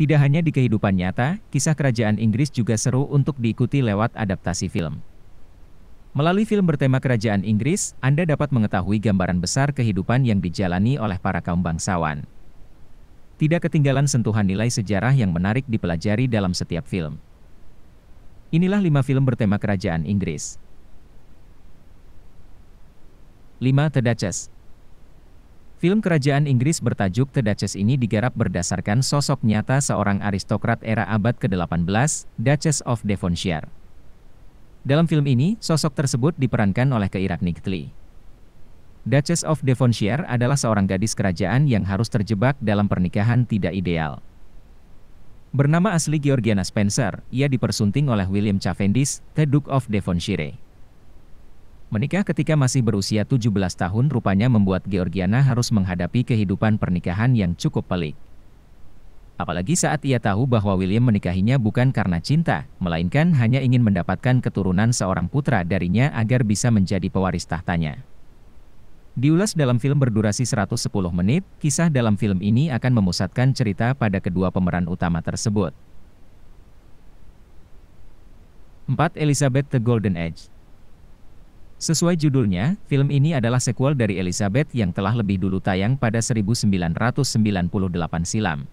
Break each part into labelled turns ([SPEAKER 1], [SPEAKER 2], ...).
[SPEAKER 1] Tidak hanya di kehidupan nyata, kisah kerajaan Inggris juga seru untuk diikuti lewat adaptasi film. Melalui film bertema kerajaan Inggris, Anda dapat mengetahui gambaran besar kehidupan yang dijalani oleh para kaum bangsawan. Tidak ketinggalan sentuhan nilai sejarah yang menarik dipelajari dalam setiap film. Inilah lima film bertema kerajaan Inggris. 5. The Duchess Film kerajaan Inggris bertajuk The Duchess ini digarap berdasarkan sosok nyata seorang aristokrat era abad ke-18, Duchess of Devonshire. Dalam film ini, sosok tersebut diperankan oleh Keira Knightley. Duchess of Devonshire adalah seorang gadis kerajaan yang harus terjebak dalam pernikahan tidak ideal. Bernama asli Georgiana Spencer, ia dipersunting oleh William Cavendish, The Duke of Devonshire. Menikah ketika masih berusia 17 tahun rupanya membuat Georgiana harus menghadapi kehidupan pernikahan yang cukup pelik. Apalagi saat ia tahu bahwa William menikahinya bukan karena cinta, melainkan hanya ingin mendapatkan keturunan seorang putra darinya agar bisa menjadi pewaris tahtanya. Diulas dalam film berdurasi 110 menit, kisah dalam film ini akan memusatkan cerita pada kedua pemeran utama tersebut. 4. Elizabeth The Golden Age Sesuai judulnya, film ini adalah sequel dari Elizabeth yang telah lebih dulu tayang pada 1998 silam.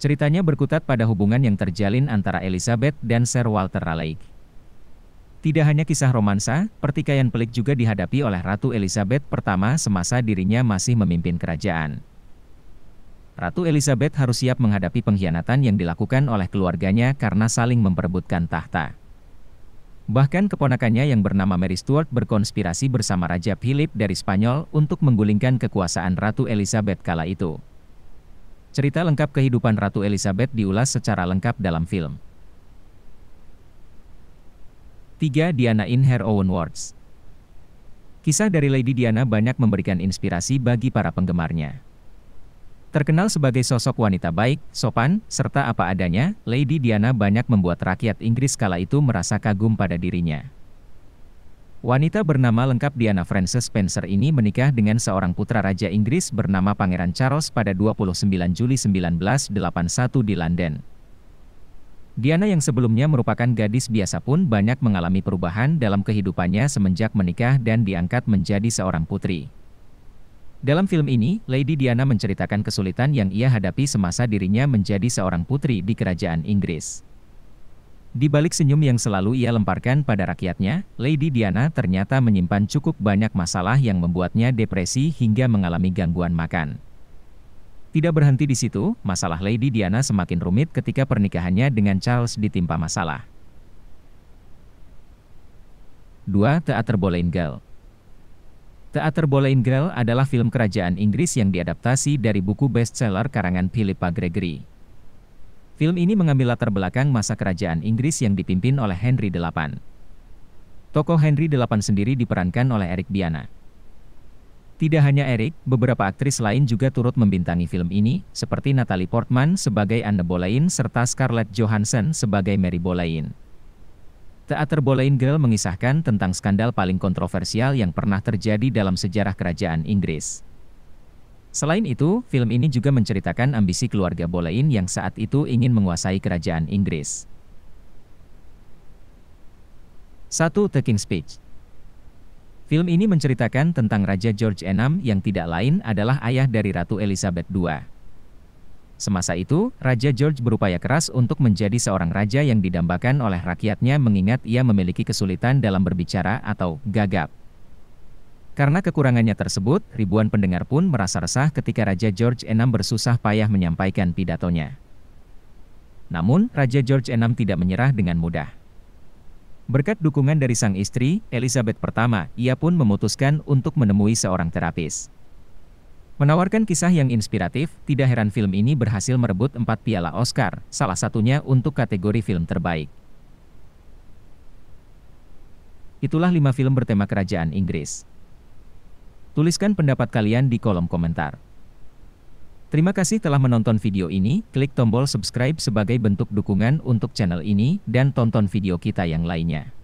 [SPEAKER 1] Ceritanya berkutat pada hubungan yang terjalin antara Elizabeth dan Sir Walter Raleigh. Tidak hanya kisah romansa, pertikaian pelik juga dihadapi oleh Ratu Elizabeth pertama semasa dirinya masih memimpin kerajaan. Ratu Elizabeth harus siap menghadapi pengkhianatan yang dilakukan oleh keluarganya karena saling memperebutkan tahta. Bahkan keponakannya yang bernama Mary Stuart berkonspirasi bersama Raja Philip dari Spanyol untuk menggulingkan kekuasaan Ratu Elizabeth kala itu. Cerita lengkap kehidupan Ratu Elizabeth diulas secara lengkap dalam film. 3. Diana in Her Own Words Kisah dari Lady Diana banyak memberikan inspirasi bagi para penggemarnya. Terkenal sebagai sosok wanita baik, sopan, serta apa adanya, Lady Diana banyak membuat rakyat Inggris kala itu merasa kagum pada dirinya. Wanita bernama lengkap Diana Frances Spencer ini menikah dengan seorang putra Raja Inggris bernama Pangeran Charles pada 29 Juli 1981 di London. Diana yang sebelumnya merupakan gadis biasa pun banyak mengalami perubahan dalam kehidupannya semenjak menikah dan diangkat menjadi seorang putri. Dalam film ini, Lady Diana menceritakan kesulitan yang ia hadapi semasa dirinya menjadi seorang putri di kerajaan Inggris. Di balik senyum yang selalu ia lemparkan pada rakyatnya, Lady Diana ternyata menyimpan cukup banyak masalah yang membuatnya depresi hingga mengalami gangguan makan. Tidak berhenti di situ, masalah Lady Diana semakin rumit ketika pernikahannya dengan Charles ditimpa masalah. 2. teater Boleyn Girl Teater Boleyn Girl adalah film kerajaan Inggris yang diadaptasi dari buku bestseller karangan Philippa Gregory. Film ini mengambil latar belakang masa kerajaan Inggris yang dipimpin oleh Henry VIII. Tokoh Henry VIII sendiri diperankan oleh Eric Biana. Tidak hanya Eric, beberapa aktris lain juga turut membintangi film ini, seperti Natalie Portman sebagai Anne Boleyn serta Scarlett Johansson sebagai Mary Boleyn. Teater Boleyn Girl mengisahkan tentang skandal paling kontroversial yang pernah terjadi dalam sejarah kerajaan Inggris. Selain itu, film ini juga menceritakan ambisi keluarga Boleyn yang saat itu ingin menguasai kerajaan Inggris. 1. The King's Speech Film ini menceritakan tentang Raja George VI yang tidak lain adalah ayah dari Ratu Elizabeth II. Semasa itu, Raja George berupaya keras untuk menjadi seorang raja yang didambakan oleh rakyatnya mengingat ia memiliki kesulitan dalam berbicara atau gagap. Karena kekurangannya tersebut, ribuan pendengar pun merasa resah ketika Raja George VI bersusah payah menyampaikan pidatonya. Namun, Raja George VI tidak menyerah dengan mudah. Berkat dukungan dari sang istri, Elizabeth I, ia pun memutuskan untuk menemui seorang terapis. Menawarkan kisah yang inspiratif, tidak heran film ini berhasil merebut empat piala Oscar, salah satunya untuk kategori film terbaik. Itulah lima film bertema kerajaan Inggris. Tuliskan pendapat kalian di kolom komentar. Terima kasih telah menonton video ini, klik tombol subscribe sebagai bentuk dukungan untuk channel ini, dan tonton video kita yang lainnya.